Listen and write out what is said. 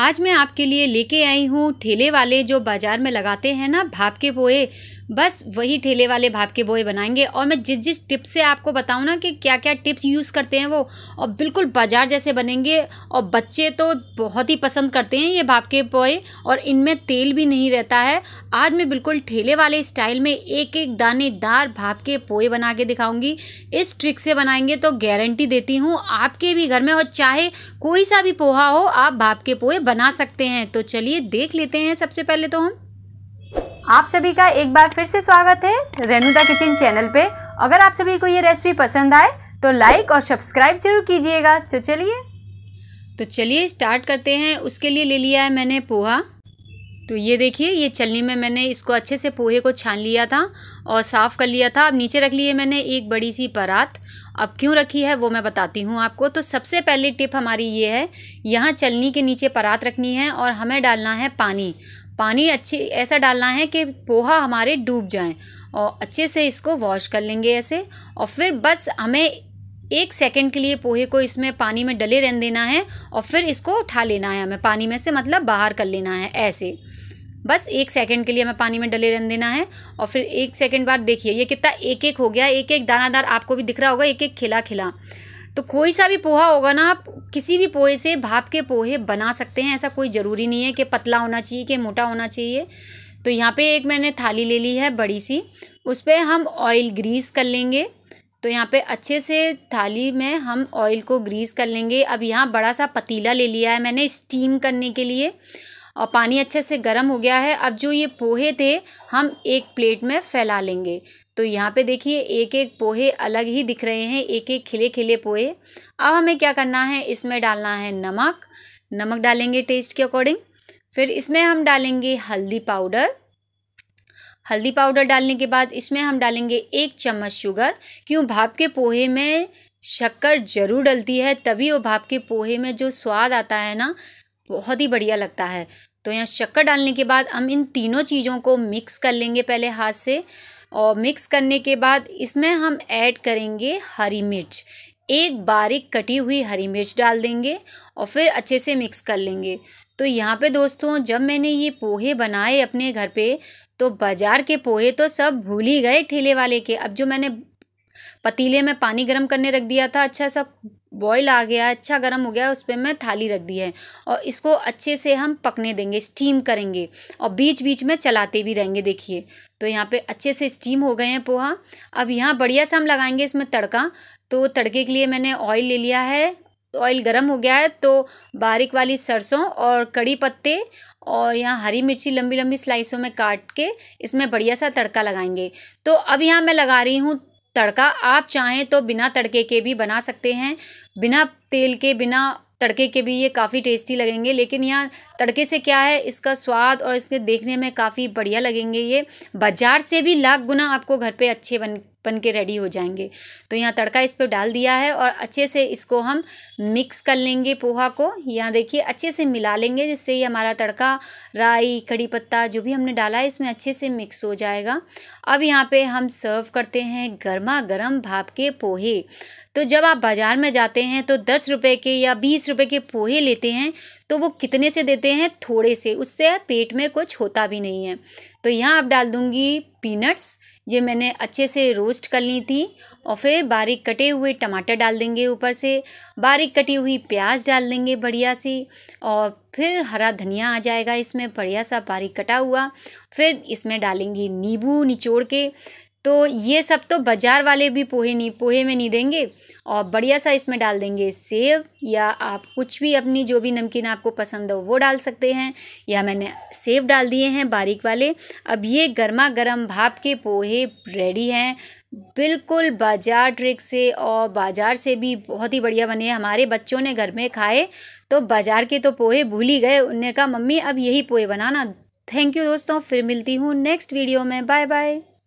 आज मैं आपके लिए लेके आई हूँ ठेले वाले जो बाज़ार में लगाते हैं ना भाप के पोए बस वही ठेले वाले भाप के बोए बनाएंगे और मैं जिस जिस टिप्स से आपको बताऊँ ना कि क्या क्या टिप्स यूज़ करते हैं वो और बिल्कुल बाजार जैसे बनेंगे और बच्चे तो बहुत ही पसंद करते हैं ये भाप के पोए और इनमें तेल भी नहीं रहता है आज मैं बिल्कुल ठेले वाले स्टाइल में एक एक दानेदार भाप के पोए बना के दिखाऊंगी इस ट्रिक से बनाएंगे तो गारंटी देती हूँ आपके भी घर में और चाहे कोई सा भी पोहा हो आप भाप के पोए बना सकते हैं तो चलिए देख लेते हैं सबसे पहले तो हम आप सभी का एक बार फिर से स्वागत है रेनुदा किचन चैनल पे अगर आप सभी को ये रेसिपी पसंद आए तो लाइक और सब्सक्राइब जरूर कीजिएगा तो चलिए तो चलिए स्टार्ट करते हैं उसके लिए ले लिया है मैंने पोहा तो ये देखिए ये छलनी में मैंने इसको अच्छे से पोहे को छान लिया था और साफ़ कर लिया था अब नीचे रख लिए मैंने एक बड़ी सी परात अब क्यों रखी है वो मैं बताती हूँ आपको तो सबसे पहली टिप हमारी ये है यहाँ चलनी के नीचे परात रखनी है और हमें डालना है पानी पानी अच्छे ऐसा डालना है कि पोहा हमारे डूब जाए और अच्छे से इसको वॉश कर लेंगे ऐसे और फिर बस हमें एक सेकंड के लिए पोहे को इसमें पानी में डले रहने देना है और फिर इसको उठा लेना है हमें पानी में से मतलब बाहर कर लेना है ऐसे बस एक सेकंड के लिए हमें पानी में डले रहने देना है और फिर एक सेकंड बाद देखिए ये कितना एक एक हो गया एक एक दानादार आपको भी दिख रहा होगा एक एक खिला खिला तो कोई सा भी पोहा होगा ना आप किसी भी पोहे से भाप के पोहे बना सकते हैं ऐसा कोई ज़रूरी नहीं है कि पतला होना चाहिए कि मोटा होना चाहिए तो यहाँ पे एक मैंने थाली ले ली है बड़ी सी उस पर हम ऑयल ग्रीस कर लेंगे तो यहाँ पे अच्छे से थाली में हम ऑयल को ग्रीस कर लेंगे अब यहाँ बड़ा सा पतीला ले लिया है मैंने स्टीम करने के लिए और पानी अच्छे से गर्म हो गया है अब जो ये पोहे थे हम एक प्लेट में फैला लेंगे तो यहाँ पे देखिए एक एक पोहे अलग ही दिख रहे हैं एक एक खिले खिले पोहे अब हमें क्या करना है इसमें डालना है नमक नमक डालेंगे टेस्ट के अकॉर्डिंग फिर इसमें हम डालेंगे हल्दी पाउडर हल्दी पाउडर डालने के बाद इसमें हम डालेंगे एक चम्मच शुगर क्यों भाप के पोहे में शक्कर जरूर डलती है तभी वो भाप के पोहे में जो स्वाद आता है ना बहुत ही बढ़िया लगता है तो यहाँ शक्कर डालने के बाद हम इन तीनों चीज़ों को मिक्स कर लेंगे पहले हाथ से और मिक्स करने के बाद इसमें हम ऐड करेंगे हरी मिर्च एक बारीक कटी हुई हरी मिर्च डाल देंगे और फिर अच्छे से मिक्स कर लेंगे तो यहाँ पे दोस्तों जब मैंने ये पोहे बनाए अपने घर पे तो बाज़ार के पोहे तो सब भूल ही गए ठेले वाले के अब जो मैंने पतीले में पानी गर्म करने रख दिया था अच्छा सा बॉयल आ गया अच्छा गर्म हो गया उस पर मैं थाली रख दी है और इसको अच्छे से हम पकने देंगे स्टीम करेंगे और बीच बीच में चलाते भी रहेंगे देखिए तो यहाँ पे अच्छे से स्टीम हो गए हैं पोहा अब यहाँ बढ़िया से हम लगाएंगे इसमें तड़का तो तड़के के लिए मैंने ऑयल ले लिया है ऑयल गर्म हो गया है तो बारीक वाली सरसों और कड़ी पत्ते और यहाँ हरी मिर्ची लंबी लंबी स्लाइसों में काट के इसमें बढ़िया सा तड़का लगाएंगे तो अब यहाँ मैं लगा रही हूँ तड़का आप चाहें तो बिना तड़के के भी बना सकते हैं बिना तेल के बिना तड़के के भी ये काफ़ी टेस्टी लगेंगे लेकिन यहाँ तड़के से क्या है इसका स्वाद और इसके देखने में काफ़ी बढ़िया लगेंगे ये बाज़ार से भी लाख गुना आपको घर पे अच्छे बन बन के रेडी हो जाएंगे तो यहाँ तड़का इस पर डाल दिया है और अच्छे से इसको हम मिक्स कर लेंगे पोहा को यहाँ देखिए अच्छे से मिला लेंगे जिससे ये हमारा तड़का राई कड़ी पत्ता जो भी हमने डाला है इसमें अच्छे से मिक्स हो जाएगा अब यहाँ पे हम सर्व करते हैं गर्मा गर्म भाप के पोहे तो जब आप बाज़ार में जाते हैं तो दस रुपये के या बीस रुपये के पोहे लेते हैं तो वो कितने से देते हैं थोड़े से उससे पेट में कुछ होता भी नहीं है तो यहाँ आप डाल दूँगी पीनट्स ये मैंने अच्छे से रोस्ट कर ली थी और फिर बारीक कटे हुए टमाटर डाल देंगे ऊपर से बारीक कटी हुई प्याज डाल देंगे बढ़िया सी और फिर हरा धनिया आ जाएगा इसमें बढ़िया सा बारीक कटा हुआ फिर इसमें डालेंगे नींबू निचोड़ के तो ये सब तो बाज़ार वाले भी पोहे नहीं पोहे में नहीं देंगे और बढ़िया सा इसमें डाल देंगे सेव या आप कुछ भी अपनी जो भी नमकीन आपको पसंद हो वो डाल सकते हैं या मैंने सेव डाल दिए हैं बारीक वाले अब ये गर्मा गर्म भाप के पोहे रेडी हैं बिल्कुल बाजार ट्रिक से और बाज़ार से भी बहुत ही बढ़िया बने हमारे बच्चों ने घर में खाए तो बाज़ार के तो पोहे भूल ही गए उन्होंने कहा मम्मी अब यही पोहे बनाना थैंक यू दोस्तों फिर मिलती हूँ नेक्स्ट वीडियो में बाय बाय